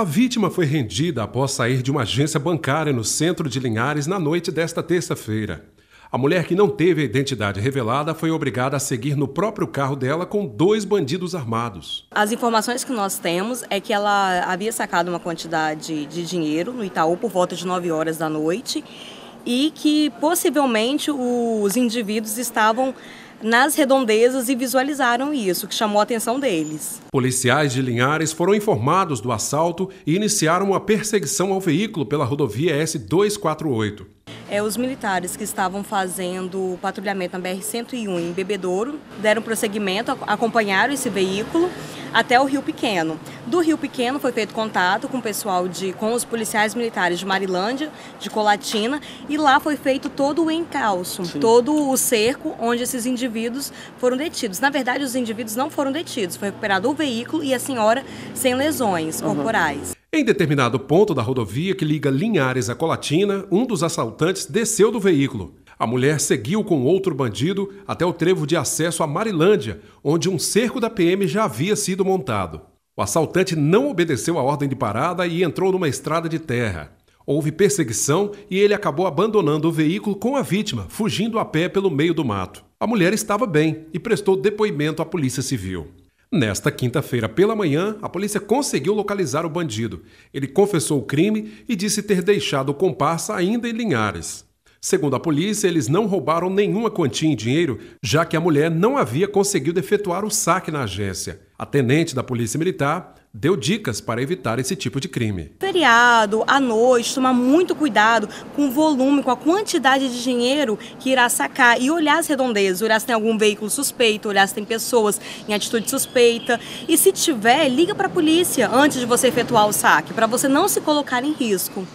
A vítima foi rendida após sair de uma agência bancária no centro de Linhares na noite desta terça-feira. A mulher que não teve a identidade revelada foi obrigada a seguir no próprio carro dela com dois bandidos armados. As informações que nós temos é que ela havia sacado uma quantidade de dinheiro no Itaú por volta de 9 horas da noite e que possivelmente os indivíduos estavam nas redondezas e visualizaram isso, que chamou a atenção deles. Policiais de Linhares foram informados do assalto e iniciaram uma perseguição ao veículo pela rodovia S248. É, os militares que estavam fazendo o patrulhamento na BR-101 em Bebedouro deram prosseguimento, acompanharam esse veículo até o Rio Pequeno. Do Rio Pequeno foi feito contato com o pessoal de com os policiais militares de Marilândia, de Colatina, e lá foi feito todo o encalço, Sim. todo o cerco onde esses indivíduos foram detidos. Na verdade, os indivíduos não foram detidos, foi recuperado o veículo e a senhora sem lesões uhum. corporais. Em determinado ponto da rodovia que liga Linhares a Colatina, um dos assaltantes desceu do veículo. A mulher seguiu com outro bandido até o trevo de acesso a Marilândia, onde um cerco da PM já havia sido montado. O assaltante não obedeceu a ordem de parada e entrou numa estrada de terra. Houve perseguição e ele acabou abandonando o veículo com a vítima, fugindo a pé pelo meio do mato. A mulher estava bem e prestou depoimento à Polícia Civil. Nesta quinta-feira pela manhã, a polícia conseguiu localizar o bandido. Ele confessou o crime e disse ter deixado o comparsa ainda em Linhares. Segundo a polícia, eles não roubaram nenhuma quantia em dinheiro, já que a mulher não havia conseguido efetuar o saque na agência. A tenente da Polícia Militar deu dicas para evitar esse tipo de crime. Feriado, à noite, tomar muito cuidado com o volume, com a quantidade de dinheiro que irá sacar e olhar as redondezas, olhar se tem algum veículo suspeito, olhar se tem pessoas em atitude suspeita e se tiver, liga para a polícia antes de você efetuar o saque, para você não se colocar em risco.